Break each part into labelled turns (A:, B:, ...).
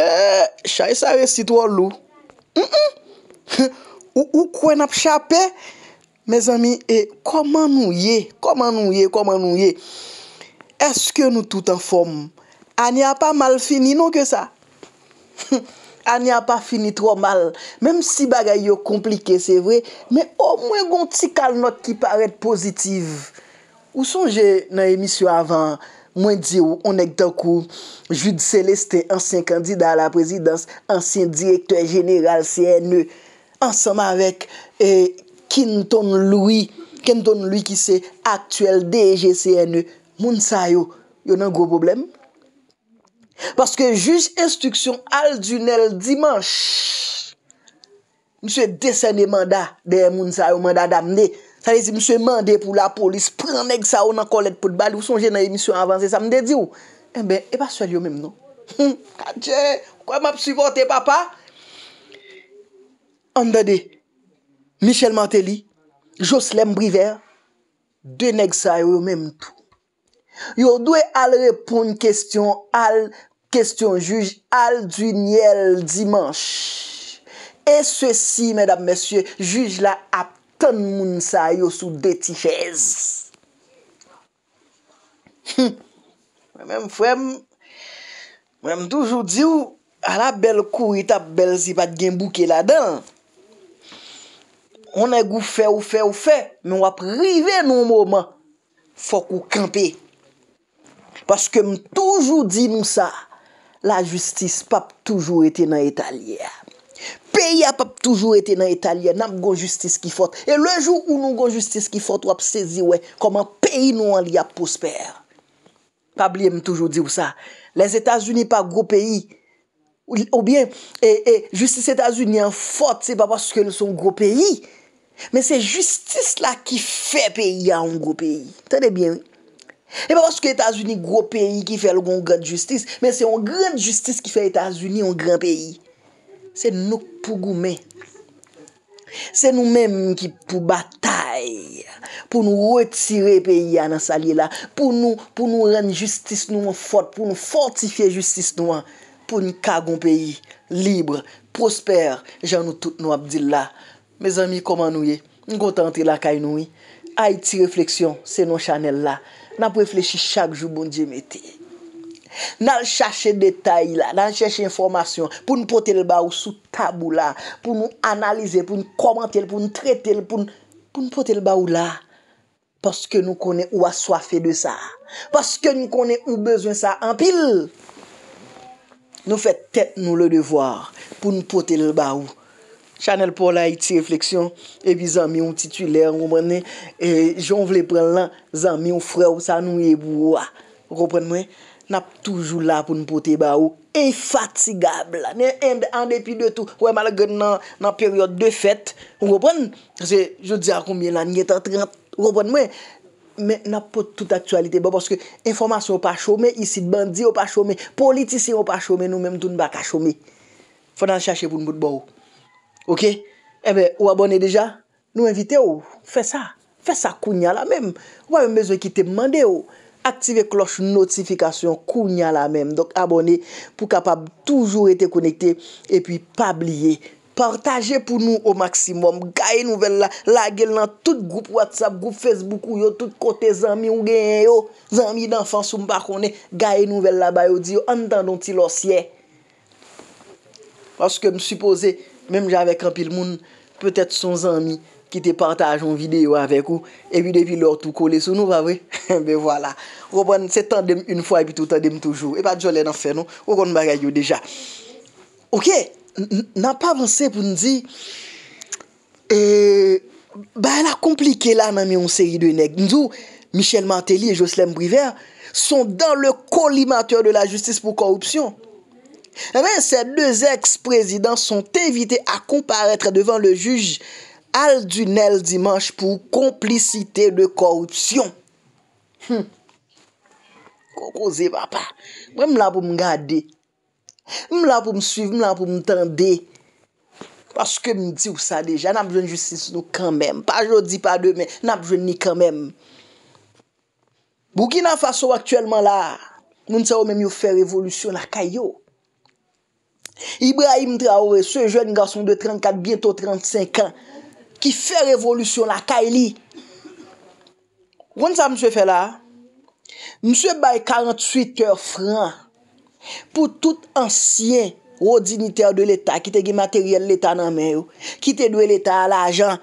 A: E, chay sa resi tro lou. M, m, ou kwen ap chaper? Me zami, e, koman nou ye? Koman nou ye? Koman nou ye? Eske nou toutan fom? Ani a pa mal fini nou ke sa? Ani a pa fini tro mal. Mem si bagay yo komplike, se vre, me o mwen gonti kal not ki paret pozitiv. Ou sonje nan emisyon avan? Mwen di ou, onek tak ou, Jude Celeste, ansyen kandida la prezidans, ansyen direktor general CNE, e, ansenman vek eh, Kenton Louie, Kenton Louie ki se aktuel DG CNE, moun sa yo, yon an gwo problem. Paske juz instruksyon al dunel dimans, mwen se desene manda de moun sa yo, manda damne, Sa li zi, msye mande pou la polis, pren neg sa ou nan kolet pou d'bali, ou sonje nan emisyon avanse, sa mde di ou? Ebe, eh eba, swel yo mèm nou. Kajè, kwa map suivote, papa? Andade, Michel Mantelli, Joslem Brivert, de neg sa yo mèm tou. Yo dwe al repoun kestyon, al kestyon juj, al dunyèl dimanche. E se si, mèdap mèsyè, juj la ap, ton moun sa yo sou deti fez. Mwen mwen fwe mwen mwen mwen toujou di ou ala bel kou ita bel zi pat gen bouke la dan. On e gou fe ou fe ou fe, mwen wap rive nou mouman, fok ou kampe. Paske mwen toujou di moun sa, la justis pap toujou ete nan etalyea. Peyi ap ap toujou ete nan etalye, nam gon justice ki fote. E lejou ou nou gon justice ki fote, wap sezi we, koman peyi nou an li ap posper. Pabli em toujou di ou sa. Les Etats-Unis pa gwo peyi. Ou bien, e, e, justice Etats-Unis an fote, se pa paske nou son gwo peyi. Men se justice la ki fe peyi an gwo peyi. Tede bien. E pa paske Etats-Unis gwo peyi ki fe lou gon grande justice, men se yon grande justice ki fe Etats-Unis yon gran peyi. Se nou pou goume, se nou menm ki pou batay, pou nou wetire peyi anan salye la, pou nou ren justice nou nou fote, pou nou fortife justice nou an, pou nou kagon peyi, libre, prosper, jan nou tout nou abdil la. Mez ami, koman nou ye? Ngo tante la kay nou ye? A iti refleksyon, se nou chanel la, na prefleshi chak jou bon diye meti. nan chache detay la, nan chache informasyon pou nou pote l baou sou tabou la pou nou analize, pou nou komantel pou nou trete l, pou nou pote l baou la paske nou konen ou aswa fe de sa paske nou konen ou bezwen sa an pil nou fet tete nou le devwar pou nou pote l baou chanel pou la iti refleksyon epi zan mi yon tituler, yon mwene e jon vle pren lan zan mi yon frew sa nou yebou yon mwene nap toujou la pou nou pote ba ou, enfatigable la, ne end an depi de tou, wè mal gen nan peryote de fèt, mwen gopon, jè se, jè di a koumye lan, nye tan 30, mwen gopon mwen, men nap pot bon, tout aktualite ba, porske informasyon wè pa chome, isid bandi wè pa chome, politisyon wè pa chome, nou mèm tou nou baka chome, fò nan chache pou nou bote eh ba ou, ok, e bè, wè bonè deja, nou invite ou, fè sa, fè sa kounya la mèm, wè mè mè zo ki te mwande ou, Aktive kloche notifikasyon kou nya la menm. Dok abone pou kapab toujou ete konekte. E pi pabliye. Partaje pou nou o maksimum. Gaye nouvel la. Lagel nan tout goup WhatsApp, goup Facebook ou yo. Tout kote zami ou genye yo. Zami danfans ou mba konen. Gaye nouvel la ba yo di yo. Antandon ti losye. Paske msupose, menm jave kampil moun, petet son zami. ki te panta ajon videyo avek ou, epi de vi lor tou kole sou nou, ba vwe? Be wala. Woban, se tendem un fwa, epi tou tendem toujou. Epa, djolè nan fwe nou, woban mbaga yo deja. Ok, nan pa avanse pou n'di, e, euh, ba, la komplike la nan me yon seri de nek. Ndou, Michel Mantelli et Jocelyne Briver son dan le kolimateur de la justice pou korupsyon. Emen, eh se deux ex-prezidans son tevite a komparetre devan le juj Aldunel dimanche pou Komplicite de korupsyon Kokoze papa Mwen la pou m gade Mwen la pou m suive, mwen la pou m tende Paske m di ou sa deja Nap joun justice nou kanmem Pa joudi, pa demen, nap joun ni kanmem Buki nan faso aktuelman la Moun se ou men mi ou fe revolusyon akay yo Ibrahim Traore, se joun gason de 34 Biento 35 an Ki fè revolusyon la ka e li. Goun sa msè fè la, msè bay 48 eur fran pou tout ansyen ou di niter de l'Etat ki te ge materiel l'Etat nan men yo. Ki te dwe l'Etat a l'ajan.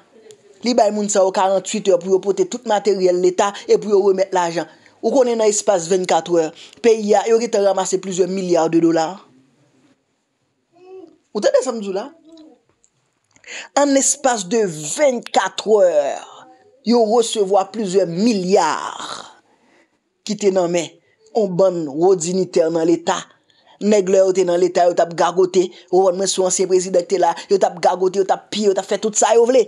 A: Li bay moun sa ou 48 eur pou yo pote tout materiel l'Etat e pou yo remet l'ajan. Ou konen a espas 24 eur. Pe ya, yo ki te ramase plus yo milyar de dolar. Ou te de sa mzou la? Ou te de sa mzou la? An espas de 24 ouer, yo recevo a plize milyar ki te nan men, ou ban rodiniter nan l'Etat, negle ou te nan l'Etat, yo tap gagote, ou wan men sou ansen prezident te la, yo tap gagote, yo tap pi, yo tap fe tout sa yo vle.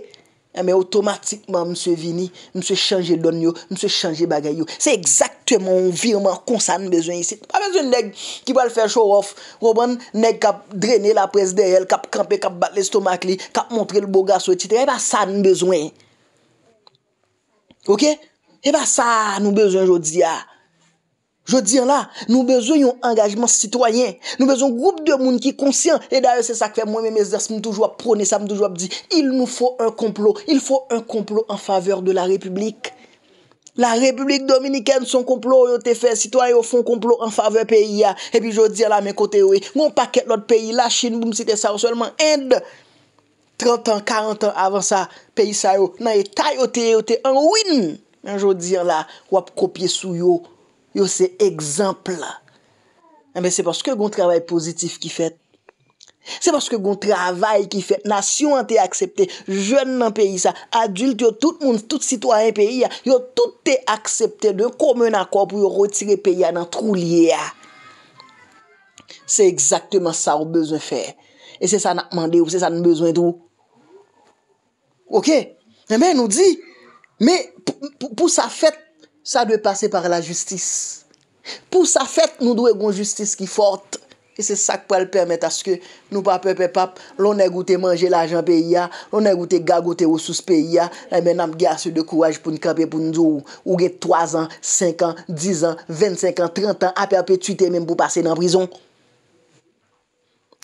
A: Eme, eh, otomatikman mse vini, mse chanje don yo, mse chanje bagay yo. Se ekzaktouman, virman, kon sa nbezwen yisi. Pa bezwen neg ki wale fè show off. Waban neg kap drene la pres deyel, kap kampe, kap bat lestomak li, kap montre lboga sou titre. Epa sa eh nbezwen. Ok? Epa sa nbezwen jodi ya. Je dir la, nou bezon yon engajman sitwoyen. Nou bezon goup de moun ki konsyen. E daye se sak fe mwen mè mè zers moun touj wap prone. Sa m touj wap di, il nou fò un complot. Il fò un complot an faveur de la republik. La republik dominikèn son complot yon te fè. Sitwoyen yon fò un complot an faveur peyi ya. E pi je dir la, mè kote wè. Mwen paket lòt peyi la, chine boum si te sarou. Seleman end, 30 an, 40 an avan sa, peyi sa yon. Nan yon tay yon te, yon te an win. Men je dir la, wap kopye sou yon. Yo se eksemple la. Eme eh se paske goun travay pozitif ki fet. Se paske goun travay ki fet. Nasyon an te aksepte. Joun nan peyi sa. Adult yo tout moun, tout sitwaryen peyi ya. Yo tout te aksepte de kome nan kwa pou yo rotire peyi ya nan trou liye ya. Se eksepte man sa ou bezon fe. E se sa nan mande ou se sa nan bezon trou. Ok. Eme eh nou di. Me pou sa fet. Sa dwe pase par la justis. Pou sa fet nou dwe goun justis ki fort. E se sak pal permet aske nou papepepap lone goute manje la janpe iya. Lone goute gagote wosouspe iya. E men am gase de kouaj pou n kape pou nou ouge 3 an, 5 an, 10 an, 25 an, 30 an. Ape ape tute men pou pase nan prizon.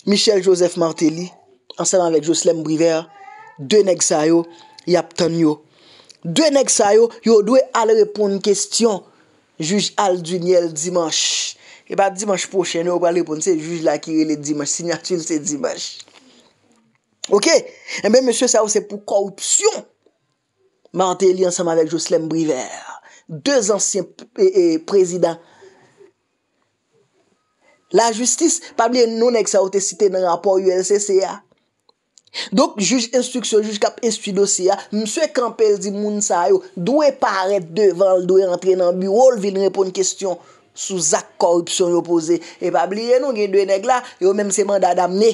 A: Michel Joseph Martelly, anselan ve Joslem Brivert, de neg sayo, yap tan yo. Dwenèk sa yo, yo dwe al repoun kestyon, juj Alduniel Dimanche. E pa Dimanche pochen, yo pa al repoun, se juj la kirele Dimanche, signatil se Dimanche. Ok, e men monsye sa yo se pou korupsyon. Mante li ansam avek Joslem Briver, deus ansyen prezident. La justis, pabliye nonèk sa yo te site nan rapor ULCCA. Donk, juj instruksyon, juj kap instru dosiya, mswe kamper di moun sa yo, dwe paret devan, dwe rentre nan birol, vin repon kestyon, sou zak korpsyon yo pose. E pa bli, yon nou gen dwe neg la, yo menm se manda damne.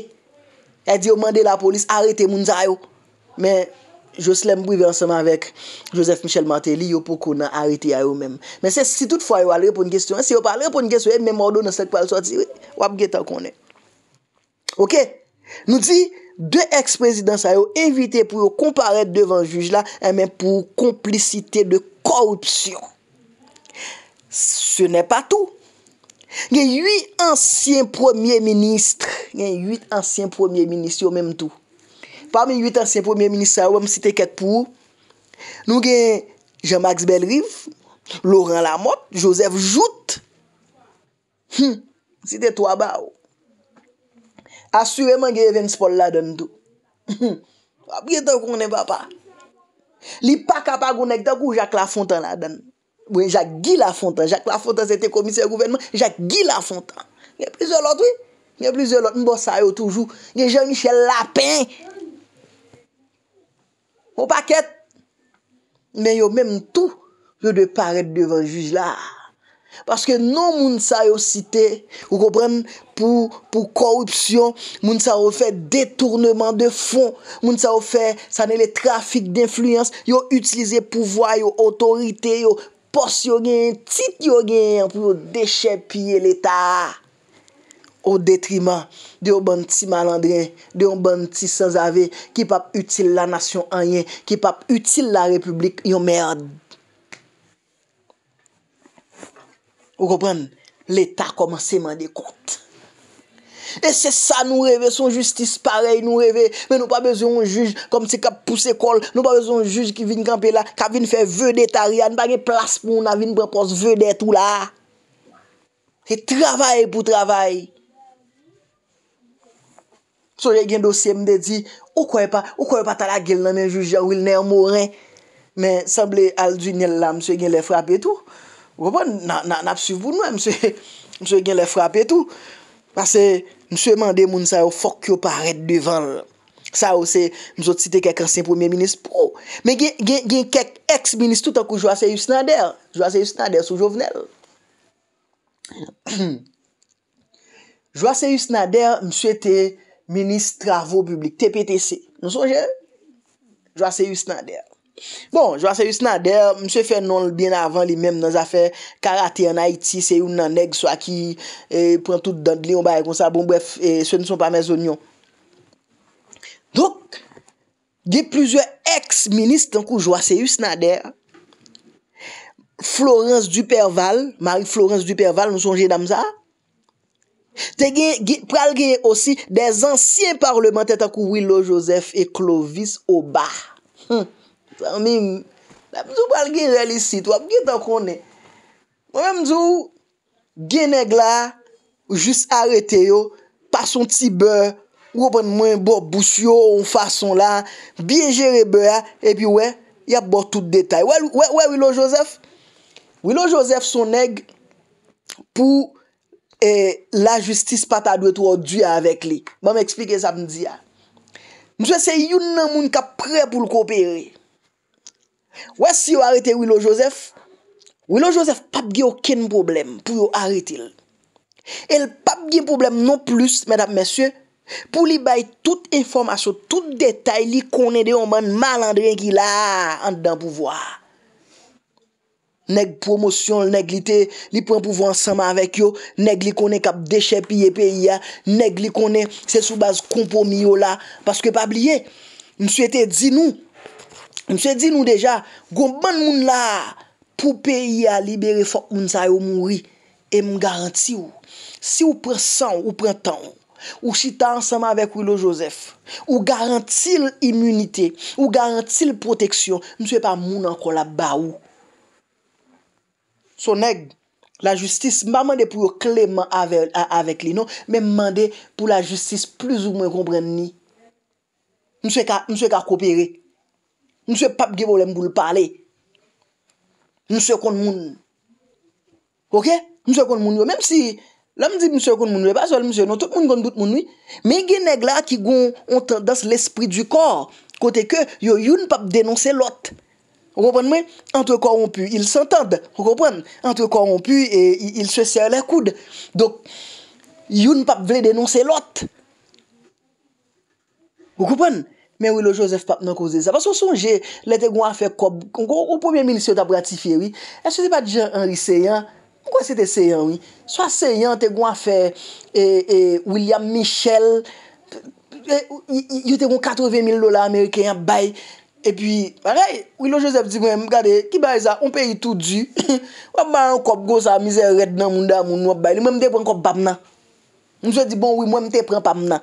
A: E di yo mande la polis, arete moun sa yo. Men, Joslem Bouvier anseman vek Joseph Michel Martelly, yo pokou nan arete yo menm. Men se si tout fwa yo al repon kestyon, se yo pa al repon kestyon, se yo menm mordo nan se kwa al soti, wap geta konen. Ok? Nou di, Eh de ex-presidans ayo evite pou yo komparet devan juj la, e men pou komplicite de korupsyon. Se ne pa tou. Gen 8 ansyen premier ministre, gen 8 ansyen premier ministre yo menm tou. Parmi 8 ansyen premier ministre, a wèm site ket pou. Nou gen Jean-Max Bellrive, Laurent Lamotte, Joseph Jout. Site to a ba ou. Asureman genye ven spol la dan tout. Wap genye tan konen papa? Li pa kapa gounen tan kou Jacques Lafontan la dan. Oui, Jacques Guy Lafontan. Jacques Lafontan se te komise gouvenman. Jacques Guy Lafontan. Genye plizè lot, oui? Genye plizè lot. Mbosa yo toujou. Genye Jean-Michel Lapin. Ou paket. Men yo men mtou. Yo de paret devan juj la. Paske nou moun sa yo cite, yo kompren pou korupsyon, moun sa yo fe detournement de fond, moun sa yo fe sanen le trafik d'influence, yo utilize pouvoi, yo otorite, yo pos yo gen, tit yo gen pou yo dechepye l'Etat. Au detrimant de yon bon ti malandren, de yon bon ti sans ave, ki pap utile la nasyon anyen, ki pap utile la republik, yo merden. Ou kompren, l'Etat koman seman de kont. E se sa nou reve, son justice parey nou reve, men nou pa bezon un juj, kom se kap pousse kol, nou pa bezon un juj ki vin kampe la, kap vin fe vedetarian, pa gen plas pou nan vin prepos vedet ou la. E travay pou travay. Sou gen dosyem de di, ou kwen pa, ou kwen pa ta la gel nan men juj jan, ou il nen moren, men semble al du nyel la, mse gen le frape tout. Wè pa nan ap suiv boun wè, mswe gen lè frape etou. Pase mswe mande moun sa yo oh, fok yo paret devan lè. Sa yo oh, se msote site kek an sin premier minis pro. Men gen kek ex-minis tout an kou Joaceus Nader. Joaceus Nader sou jovenel. Joaceus Nader mswe te minis travou publik TPTC. Nou sonje? Joaceus Nader. Bon, Joaseus Nader, mse fè non l'bien avan li menm nan zafè karate an Haiti, se yon nan neg swa ki eh, pren tout dandli yon baye kon sa, bon bref, se eh, nison pa men zonyon. Dok, ge plizye ex-minist an kou Joaseus Nader, Florence Duperval, Marie Florence Duperval, nou sonje dam za, te ge pral ge osi de zansyen parleman tè takou Willow Joseph e Clovis Oba. Hmm. Mwen mzou pal gen relisit wap gen tan konen Mwen mzou gen neg la Ou jist arete yo Pason ti be Ou open mwen bo busyo ou fason la Bien jere be a E pi we Ya bo tout detay We we we wilo josef Wilo josef son neg Pou e, La justice pata dwe to odya avek li Mwen mwen eksplike sa mzia Mwen mwen se yon nan moun ka pre pou l ko peri Ouè si yo arete Willow Joseph Willow Joseph pap ge okin problem Pou yo arete il El pap ge problem non plus Mèdap mèsyè Pou li bay tout informasyon Tout detay li konè de yon man malandren ki la Ante dan pou vwa Neg promosyon Neg li te li pren pou vwa ansama avèk yo Neg li konè kap deche piye peyi ya Neg li konè Se soubaz kompo miyo la Paske pap liye Msyete di nou Mse di nou deja, goun ban moun la pou peyi a libere fok moun sa yo moun ri. E moun garanti ou. Si ou pre san ou pre tan ou, ou chita ansama vek wilo Josef, ou garanti l'immunite, ou garanti l'proteksyon, mse pa moun anko la ba ou. So neg, la justis mba mande pou yo kleman avek li nou, men mande pou la justis plus ou mwen kompren ni. Mse ka kopere. Monsye pap gevo lem pou l'pale. Monsye kon moun. Ok? Monsye kon moun yo. Mem si, la m di monsye kon moun weba, sol monsye non, tout moun kon bout moun nou. Me gen neg la ki goun ontan dans l'esprit du kor. Kote ke, yo yon pap denonse lot. O kompon mwen? Entre kor on pu, il s'entande. O kompon mwen? Entre kor on pu, il se ser la koud. Dok, yon pap vle denonse lot. O kompon mwen? men wè wè lo Joseph pap nan kouze zè. Pas wè son jè, lè te gwen a fè kob, kon kon, ou pou mè milisyon ta pratifiè, wè. E se se pa di jan Henry Seyant, mwen kwa se te Seyant, wè? Swa Seyant te gwen a fè William Michel, e, yon te gwen 80.000 lola amerikèyan bay, e pi, wè rey, wè lo Joseph di gwen, mwen gade, ki bay zè, mwen peyi tout du, wè bay an kob go sa mizeret nan moun da, moun wè bay, mwen mwen te pren kob pap nan. Mwen bon, mwen te pren kob pap nan.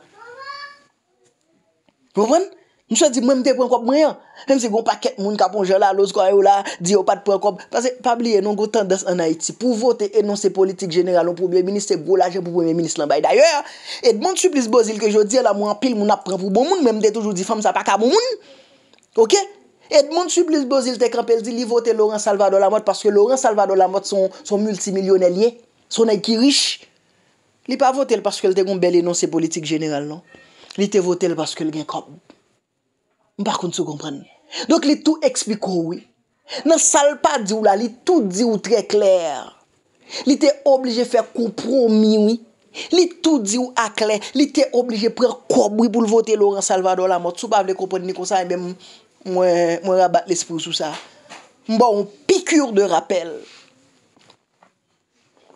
A: Mwen mwen? Mwen se di mwen mte pren kop mwen. Mwen se di mwen bon paket moun kapon jela, lous kwa yo e la, di yo pat pren kop. Pase, pabli, enon go tendes an Haiti. Pou vote enon se politik general, an pou mwen minis, se bo la jen pou mwen minis lan bay. D'ayor, et mwen suplis bozil ke jo di, ala mwen apil mwen ap pren pou bon moun, mwen mte toujou di fam sa pak a moun. Ok? Et mwen suplis bozil te kampel, li vote Loren Salvador Lamont, paske Loren Salvador Lamont son multimilyonelyen, son ay ki rish. Li pa vote el paske el te kon bel enon se politik general, non? Li te vote Mpar kon sou kompren. Donk li tou ekspikou oui. Nan sal pa di ou la. Li tou di ou tre kler. Li te oblige fer kompromi oui. Li tou di ou akler. Li te oblige prer korboui pou l'vote Laurent Salvador la mot. Sou pa vle kompren ni konsan. Eh mwen rabat l'esprou sou sa. Mba ou pikur de rappel.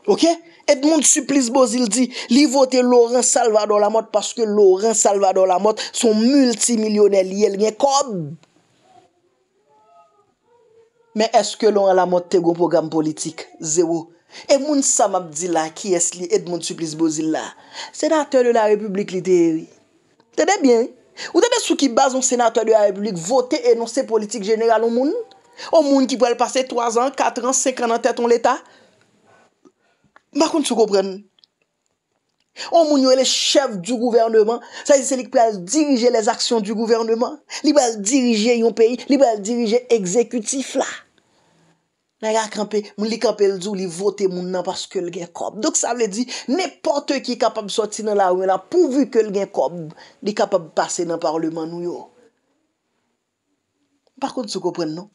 A: Ok? Edmond Suplis Bozil di, li vote Lorin Salvador Lamotte paske Lorin Salvador Lamotte son multimilyonel yel gen kod. Men eske Lorin Lamotte te goun program politik? Zewo. E moun Samabdila ki es li Edmond Suplis Bozil la? Senatèr de la Republik litèri. Tèdè byen? Ou tèdè sou ki baz ou senatèr de la Republik vote enonsè politik jeneral ou moun? Ou moun ki pou el pase 3 an, 4 an, 5 an an tè ton l'Etat? Bakoun sou kopren nou? Ou moun yo e le chev du gouvernement, sa yi selik pou al dirije les aksyon du gouvernement, li pou al dirije yon peyi, li pou al dirije ekzekutif la. La yi akampe, moun li kapel zou, li vote moun nan paske l gen kob. Dok sa mwen di, nepot e ki kapab soti nan la ouen la, pouvi ke l gen kob, li kapab pase nan parleman nou yo. Bakoun sou kopren nou?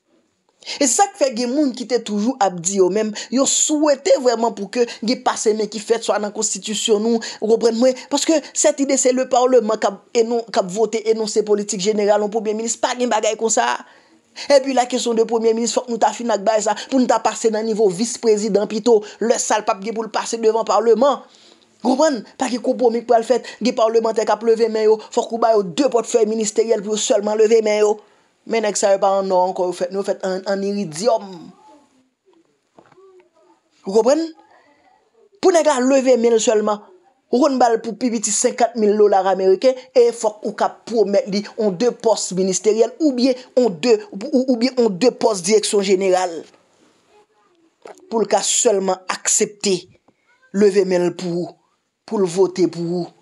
A: E se sa ke fe gen moun ki te toujou ap di yo menm, yo souwete vwèman pou ke gen pase men ki fet so anan konstitusyon nou, ou repren mwen, paske set ide se le parleman kap vote enon se politik general an poumien minis, pa gen bagay kon sa. E pi la kesyon de poumien minis, fok nou ta finak bay sa, pou nou ta pase nan nivou vice-prezident pito, le salpap gen pou l'pase devan parleman. Gouman, pa ki koupoumik pou al fet, gen parleman te kap leve men yo, fok kou bay yo de potfeuil ministeriel pou yo seulement leve men yo. Men ek sa repa anor ankor ou fèt, nou fèt an iridium. Roubren? Pou nèk a leve menl selman, roun bal pou pi biti 5-4 mil lolar Ameriken, e fok ou ka pou met li, ou de post ministeryen, ou biye ou de post direksyon general. Pou l'ka selman aksepte, leve menl pou ou, pou l'vote pou ou.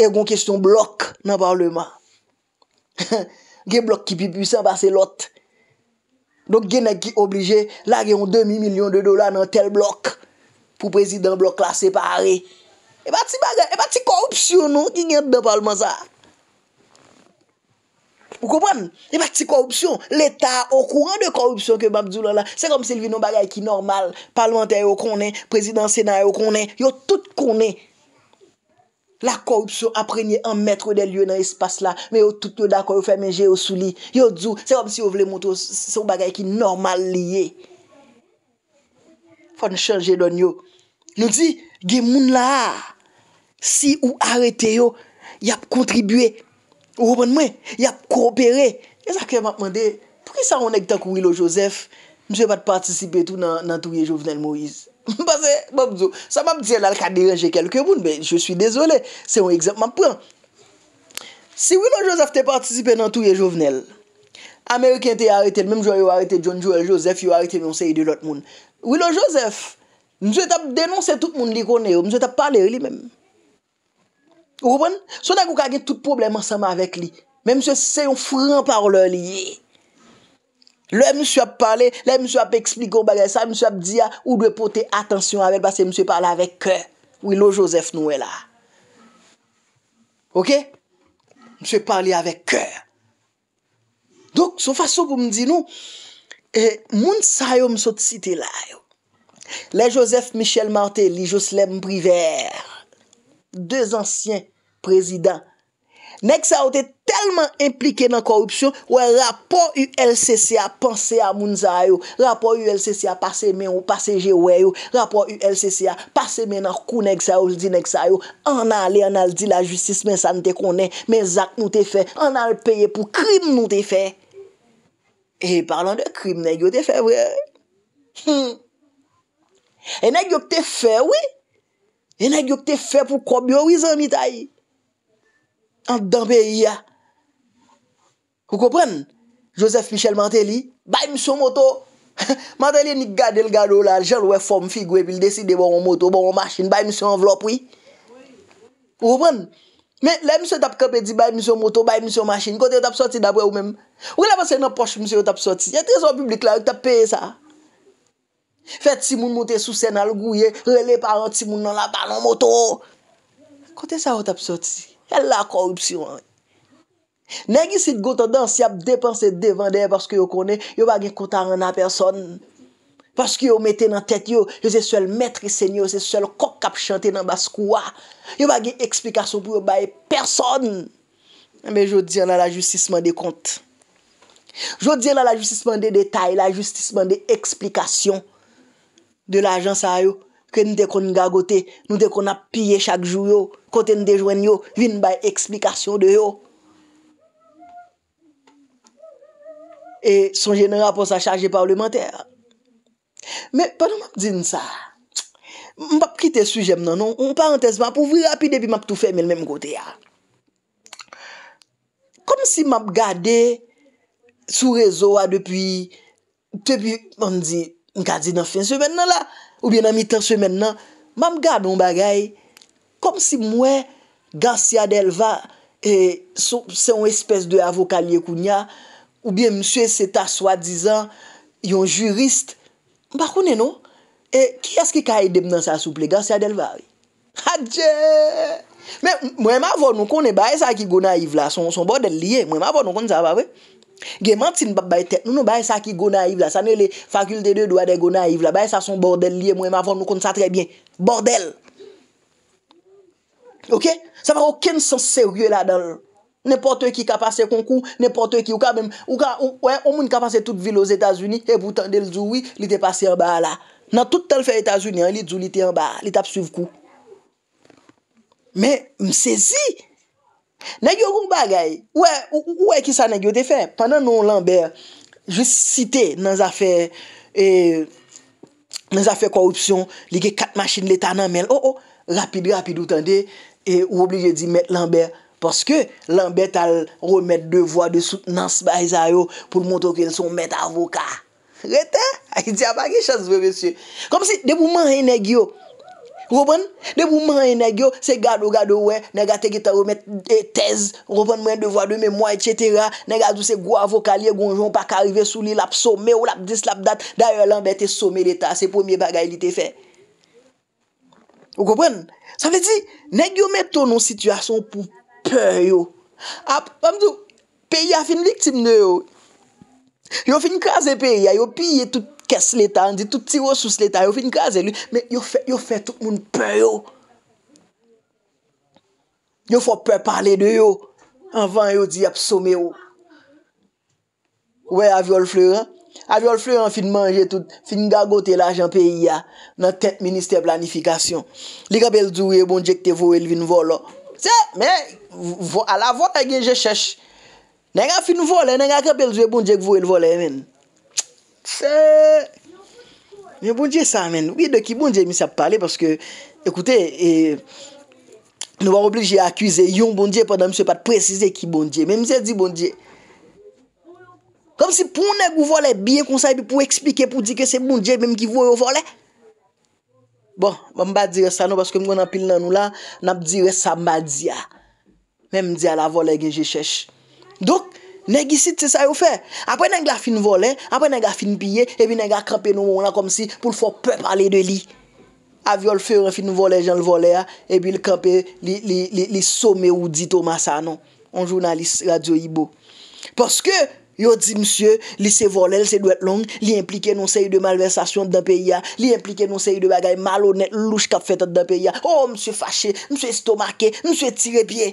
A: E goun kèstyon blok nan parleman. He he he. gen blok ki pipi sans basse lot. Donk gen ne ki oblije, la gen yon demi milyon de dola nan tel blok, pou prezident blok la separe. E ba ti bagay, e ba ti korupsyon nou, ki gen den palman sa. Ou kompwen? E ba ti korupsyon. L'Etat au kourant de korupsyon ke Mabdou Lala, se kom Selvi non bagay ki normal, palman te yo konen, prezident senan yo konen, yo tout konen. La korps yo aprenye an metre de lye nan espase la. Me yo tout yo d'akoy, yo fè menje yo souli. Yo dzou, se kom si yo vle mwoto sou bagay ki normal liye. Fwa nou chanje don yo. Nou di, ge moun la a. Si ou arete yo, yap kontribue. Ou oban mwen, yap koropere. Yo sakè mwap mwande, pou ki sa wonek tak wilo Josef? Mwen se bat patisipe tout nan touye jovnel mwiz. Basè, babzou, sa m ap diye lal ka direnje kelke moun, ben je sou desole, se yon eksept m ap pran Si Willow Joseph te partisipe nan tou ye jovenel, Ameriken te yarete, mèm jo yarete John Joe el Joseph, yarete yon se yede lot moun Willow Joseph, m sou et ap denonse tout moun li konnen yo, m sou et ap pale li mèm Ou repon, sou tak ou ka gen tout problem ansama avèk li, m sou et se yon fran parle li, yee Le mswe ap ah, parle, le mswe ap ekspliko bagay sa, le mswe ap diya ou de pote atensyon avèl, bas se mswe parle avèk kè. Ou ilo Josef nou è la. Ok? Mswe parle avèk kè. Dok, sou fasyon pou mdi nou, moun sayo msot siti la yo. Le Josef Michel Marte, li Joslem Briver, deus ansyen prezidant Nèk sa ou te telman implike nan korupsyon, wè rapor ULCC a panse a mounza yo, rapor ULCC a pase men ou paseje wè yo, rapor ULCC a pase men nan kou nèk sa ou, jdi nèk sa yo, an alè, an al di la jwistis, men sa nte konè, men zak nou te fè, an al peye pou krim nou te fè. E parlon de krim, nèk yo te fè wè. Hmm. E nèk yo te fè wè. E nèk yo te fè pou krob yo wè zanmita yi. Andan pe yi ya. Ou kopren? Joseph Michel Mantelli, bay misyon moto. Mantelli ni gade l gade ou la, jenl we form figwe, pil deside boron moto, boron masjin, bay misyon envelop wii. Ou kopren? Men, le misyon tap kap e di, bay misyon moto, bay misyon masjin, kote yo tap soti dabwe ou men. Ou le vase nou poche, misyon yo tap soti. Yate sou publik la, yo tap pe sa. Fet si moun moti sou sen al gouye, le le paran ti moun nan la balon moto. Kote sa yo tap soti? E la korupsyon. Ne gisit gouta dansi ap depanse devande paske yo kone, yo bagen konta an a person. Paske yo mette nan tete yo, yo se swel metrisen yo, se swel kok kap chante nan baskouwa. Yo bagen eksplikasyon pou yo baye person. Ame jo diyan la la justisman de kont. Jo diyan la la justisman de detay, la justisman de eksplikasyon de la jan sa yo. kwen nou te kon nga gote, nou te kon ap pye chak jou yo, kote nou te jwen yo, vin bay eksplikasyon de yo. E son jenera pou sa chaje parlementer. Me, panou map din sa, m pap kite sujem nan, m pap an tesman pou vri rapide pi map tou fèmè l menm gote ya. Kon si map gade sou rezo a depi, depi, m pap di, m kap di nan fin semen nan la, Ou biye nan mi tanswe men nan, mam gade yon bagay, kom si mwe Garcia Delva, e, se yon espèse de avokalye kounya, ou biye msye seta swadizan, yon jurist, mba kounen nou. E ki yas ki ka e dem nan sa souple Garcia Delva? Hadje! Men mwen ma von nou konen baye sa ki gona yiv la, son bordel liye, mwen ma von nou konen sa va wey. Ge mant sin pa bay tek. Nou nou bay sa ki gona yiv la. Sa ne le fakulte de doa de gona yiv la. Bay sa son bordel liye mwen ma von nou kon sa trebyen. Bordel. Ok. Sa par oken sens seryo la dan. Nè porte ki kapase konkou. Nè porte ki. Ou ka mèm. Ou ka. Ouè. Ou moun kapase tout vil oz Etasuni. E boutan del zou oui. Li te pase en ba la. Nan tout tel fe Etasuni an. Li zou li te en ba. Li tap suv kou. Mè. M sezi. M sezi. Negyo kong bagay Ou e ki sa negyo te fe Pendan nou Lambert Je cite nan zafè e, Nan zafè korupsyon Lige kat machin leta nan men oh, oh, Rapide rapide ou tende e, Ou oblige di met Lambert Paske Lambert al remet devwa De soutenance ba izayo Pou mwoto ki el son met avoka Retè Kom si debouman re negyo Goupen, de pou manye negyo, se gado gado we, nega teke ta remet e, tez, goupen mwen devwa de memwa, etc. Nega douse gwa vokalye gonjon pa karive sou li lap some ou lap dis lap dat, da yo lanbe te some de ta, se pomiye bagay li te fe. Ou goupen, sa vezi, negyo meto nou situasyon pou pe yo. Ape, pamdou, peye a fin viktim de yo. Yo fin kaze peye a, yo piye tout. kes leta an di touti wosous leta yo fin kaze li, men yo fe tout moun pe yo. Yo fo pe pale de yo, anvan yo di ap some yo. Ouwe aviol fleur an, aviol fleur an fin manje tout, fin gagote la janpe iya, nan tek minister planifikasyon. Li ka belzouye bonjek te vouel vin volo. Se, men, ala vot agen je chesh. Nengan fin vole, nengan ka belzouye bonjek vouel vole men. Se, mwen bondye sa men, ouye de ki bondye mis ap pale, paske, ekoute, e, nou wawon pli jye akwize, yon bondye, padan mse pat prezize ki bondye, men mse di bondye, kom si poune gou vole, biye konsay bi pou eksplike, pou di ke se bondye, men mki vou e vole, bon, mwen mba dire sa nou, paske mwen apil nan nou la, nan mdi re sa mba dia, men mdi a la vole genje cheche, dok, Nè gisit se sa yo fè. Apo nè g la fin volè, apo nè g la fin piye, epi nè g a krepe nou moun la kom si pou l'fo pep ale de li. A vyo l'feur l'fin volè, jen l'volè ya, epi l'krepe li somè ou di tomasa anon. On jounalise radio ibo. Poske, yo di msye, li se volè, li se dwet long, li implike nou se yu de malversasyon dapè ya, li implike nou se yu de bagay malonè, louch kap fètat dapè ya. Oh, msye fache, msye stomake, msye tire piye.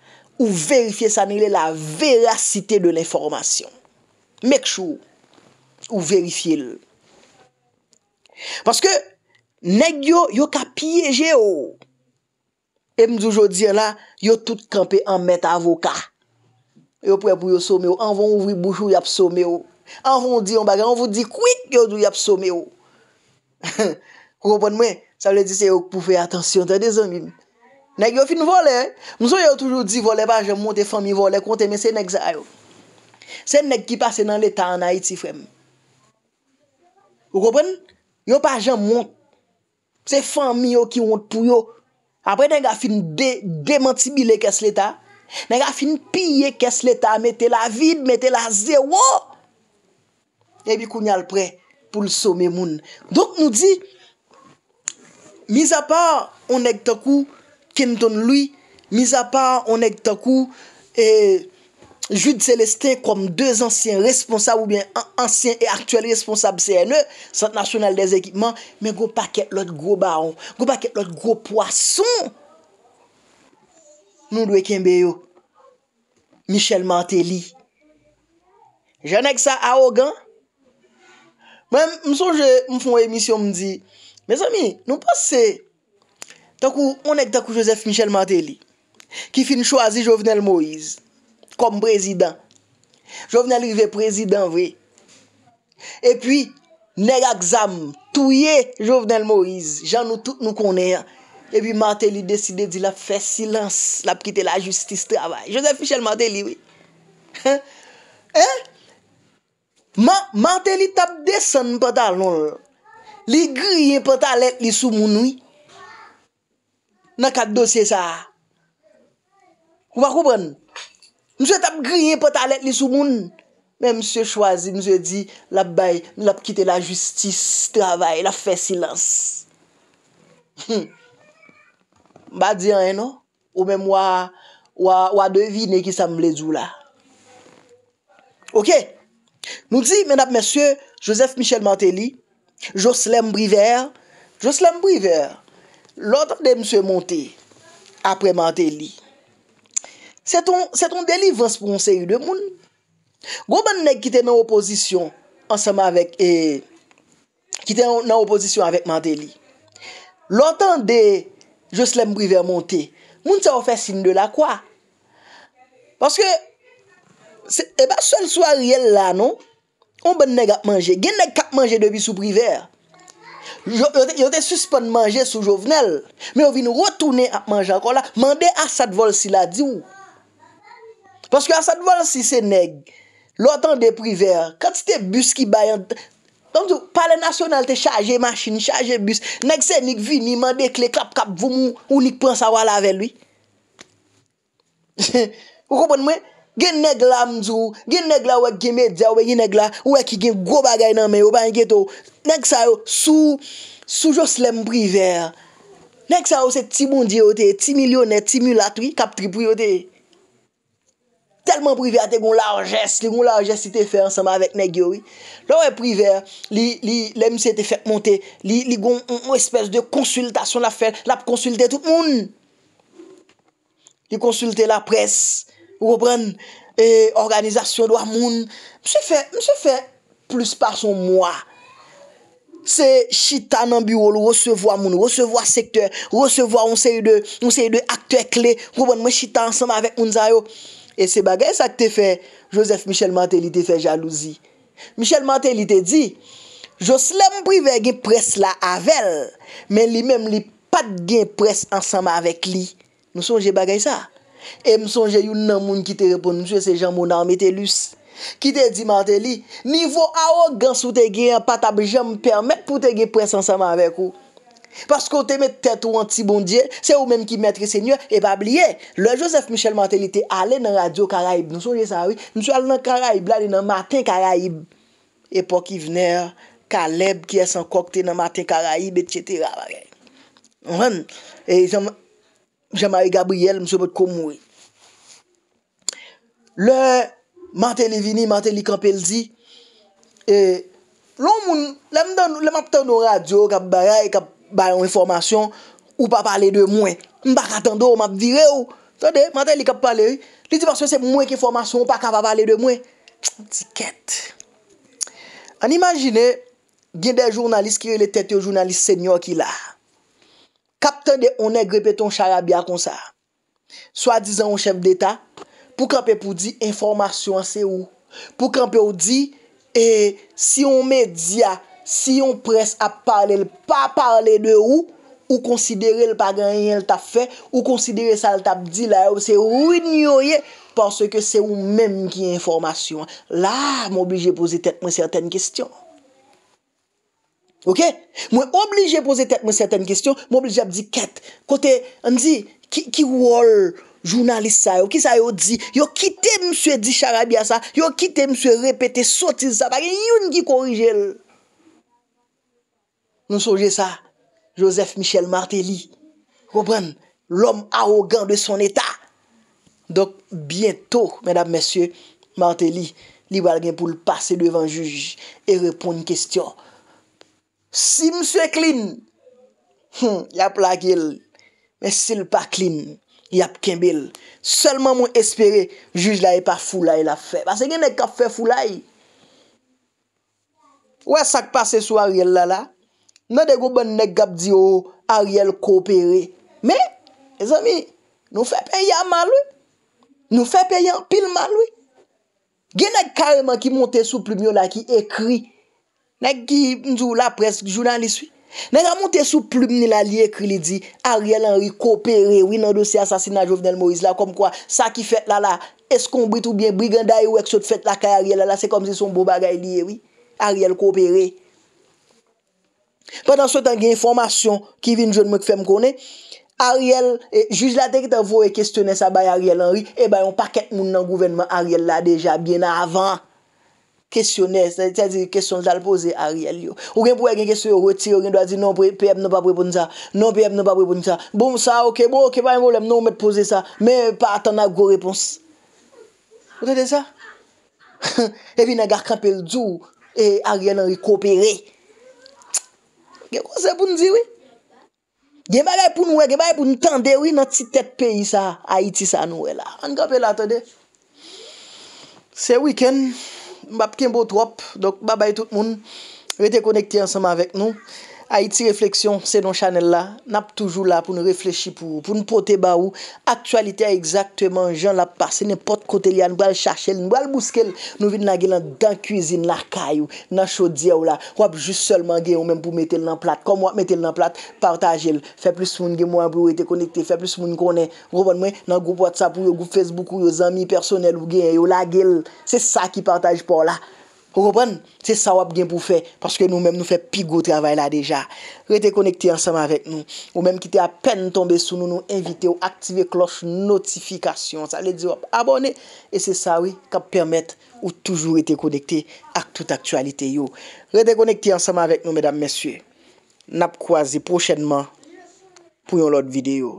A: Ou verifiye sa nilè la verasite de l'informasyon. Mekchou. Ou verifiye lè. Paske, neg yo, yo ka piyeje yo. E mdoujou diyan la, yo tout kampe an met avoka. Yo pou yapou yo some yo. An von ouvri bouchou yap some yo. An von diyon bagan, an von di kouik yo dou yap some yo. Koukounpon mwen, sa lè di se yo pou fey atansyon. Tè de zon mimi. Nèk yo fin vole, mouson yo toujou di vole pa jèm monte, fami vole, kontè mè sè nèk zayou. Sè nèk ki pase nan lèta anay ti frem. Yo kopèn, yo pa jèm monte. Sè fami yo ki ont pou yo. Apre nèk a fin demantibilè kès lèta. Nèk a fin piye kès lèta, metè la vide, metè la zè, wò! Nèk bi kounal pre pou l'some moun. Dok nou di, misa pa, on nèk te kou, ken ton luy, misa pa, onek takou, e, jwid Celestin, krom deux ansyen responsab ou bien ansyen e aktuel responsab CNE, Sante Nationale des Ekipman, men go paket lot go baron, go paket lot go poason. Nou dwe ken beyo, Michel Mantelli. Je nek sa aogan. Mwen msonje mfon emisyon mdi, mwen msonje mfon emisyon mdi, mwen msonje mfon emisyon mdi, On ek takou Joseph Michel Martelly ki fin chwazi Jovenel Moïse kom prezident. Jovenel yve prezident vwe. E pi, neg aksam, touye Jovenel Moïse. Jan nou tout nou konen. E pi Martelly deside di la fè silans la pkite la justice travay. Joseph Michel Martelly wè. Ha? Ha? Martelly tap desen patal non lò. Li griyen patal lèk li sou moun wè. nan kat dosye sa. Ou va koupren? Mse tap griyen pa talet li sou moun. Men mse chwazi, mse di, la bay, la pkite la justis, travay, la fè silans. Hm. Ba di an, no? Ou men waa devine ki sa mle djou la. Ok. Mse di, men ap mse, mse Joseph Michel Mantelli, Joslem Brivert, Joslem Brivert, Lontan de Mse Montey, apre Manteli, se ton deli vanspon se yu de moun. Gou ben nek kite nan oposisyon anseman vek e... kite nan oposisyon avek Manteli. Lontan de Joslem Brive Montey, moun se oufe sin de la kwa. Paske, e ba sol swa riel la non, on ben nek ap manje, gen nek ap manje debi sou Brive. Yo te suspon manje sou jovenel. Me yo vi nou rotounen ap manje akor la. Mande Asad Volsi la di ou. Paske Asad Volsi se neg. Lò tan depri ver. Kante te bus ki bayan. Parle nasyonal te chaje machine, chaje bus. Neg se nik vini, mande kle klap-klap vou moun. Ou nik pransa wala ave lui. Ou kopon mwen? Gen neg la mzou, gen neg la wèk gen medya wèk gen neg la wèk gen gro bagay nan mè wèk wèk gen to. Nèk sa yo sou, sou jos lem priver. Nèk sa yo se ti mondye wote, ti milyonè, ti mulat wè, kap tri pou wote. Telman priver te goun larges, li goun larges si te fè ansama wèk neg yo wèk. Lò wè priver, li, li, lem se te fèk montè, li, li goun mw espès de konsultasyon la fè, la p konsultè tout moun. Li konsultè la presse. Rou pren e, organizasyon dwa moun. Mse fe, mse fe plus par son mwa. Se chita nan biro lou, recevo a moun, recevo a sektor, recevo a onseye de akte kle, rou pren mwen chita ansama vek moun zayo. E se bagay sa ke te fe, Josef Michel Manté li te fe jalouzi. Michel Manté li te di, Joselè mwen prive gen pres la avel, men li men li pat gen pres ansama vek li. Mwen sonje bagay sa. E msonje yon nan moun ki te repon Msonje se jan moun nan metelus Ki te di mante li Nivou a ou gansou te gen pata bi Je mpermet pou te gen pres ansama avek ou Pasko te met tete ou an ti bondye Se ou men ki metre senyo E pa bliye Le Joseph Michel mante li te ale nan radio karaib Msonje sa ou Msonje ale nan karaib Lale nan matin karaib Epo ki vner Kaleb ki es an kokte nan matin karaib Etc Mwen E jom Jean-Marie Gabriel, M. Boutkou Moué. Le, Martin Nivini, Martin Likampelzi, e, eh, loun moun, lè m ap tando radio kap baray, kap baray ou informasyon ou pa pale de mwen. M baka tando ou m ap vire ou. Sade, Martin Likampelzi, lè di pasyo se m mwen ki informasyon ou pa kava pale de mwen. Diket. An imagine, gen de jounalist ki re le tete ou jounalist se nyo ki la. Kapten de one grepe ton charabia kon sa. So a dizan ou chef d'Etat, pou kampè pou di, informasyon se ou. Pou kampè ou di, e si yon media, si yon pres a parle, l pa parle de ou, ou konsidere l pa ganyen l ta fe, ou konsidere sa l ta bdi la, ou se ou inyo ye, parce ke se ou menm ki informasyon. La, m'oblige pou zi tet mwen serten kestyon. Ok? Mwen oblije pose tet mwen certaine kestyon, mwen oblije ap di ket. Kote, an di, ki wol jounalist sa yo? Ki sa yo di? Yo kite mswe di charabia sa? Yo kite mswe repete sotil sa? Pake yon ki korije l? Mwen soje sa, Joseph Michel Martelly, repren, l om arrogant de son etat. Dok, bientou, mèdap mèsyè, Martelly, li wal gen pou l pase devan juj e repon kestyon. Si mswe klin, hmm, yap lakil. Men sil pa klin, yap kembil. Selman mwen espere, juj la e pa fulay e la fe. Pase gen ek kap fe fulay. Ou e sak pase sou ariel la la, nan de go bon nek gap di yo oh, ariel ko pere. Men, e zami, nou fe peya malwe. Nou fe peya pil malwe. Gen ek kareman ki monte sou plumyo la, ki ekri, Nèk ki mdou la presk, jounan li sui. Nèk a mwote sou ploum ni la li ekri li di, Ariel Henry koopere, wè nan dosye asasin nan Jovenel Moïse la, kom kwa, sa ki fèt la la, eskombri tou bien, briganday wèk e sot fèt la ka Ariel la la, se kom se son bo bagay li e wè, Ariel koopere. Pendan sotan gen informasyon, ki vin joun mwenk fèm konè, Ariel, e, juz la te ki tan vò e kestene sa bay Ariel Henry, e bay yon paket moun nan gouvenman Ariel la deja, bien avan. Kesyonè, sè di kèsyon dal pose, a real yo. Ou gen pou e gen kèsyon yo roti, ou gen do a di, non peyeb, non pa preboun sa. Non peyeb, non pa preboun sa. Boum sa, okey, boum okey, ban yon volèm, non met pose sa. Men, pa atan nan go repons. Ote de sa? E vi nan garkan pel djou, e a real nan rekopere. Gen kose pou nzi we? Gen ba repoun we, gen ba repoun ntande we, nan titet peyi sa, Haiti sa nou we la. An gapel la to de. Se weeken, Mbapke mbot wop, dok babay tout moun, rete konekte ansama vek nou. A iti refleksyon, se non chanel la, nap toujou la pou nou reflechi pou ou, pou nou pote ba ou, aktualite a exaktouman jan la passe, ne pot kote li an, nou bal chache el, nou bal bouske el, nou vide nan gil an dan kuzine la kay ou, nan chodye ou la, wap juste solman gil ou men pou mette el nan plat, kom wap mette el nan plat, partaje el, fe plis moun gen moun pou ou ete konekte, fe plis moun konen, grovon mwen nan group watsap ou, yo group facebook ou, yo zami personel ou gen yo la gil, se sa ki partaje pou ou la. Ou repren, se sa wap gen pou fe, paske nou men nou fe pigou travay la deja. Rete konekte ansama vek nou. Ou men ki te apen tombe sou nou nou invite ou aktive klos notifikasyon. Sa le di wap abone, e se sa wap kap permette ou toujou rete konekte ak tout aktualite yo. Rete konekte ansama vek nou, medam, mesye. Nap kwa zi, prochenman, pou yon lot videyo.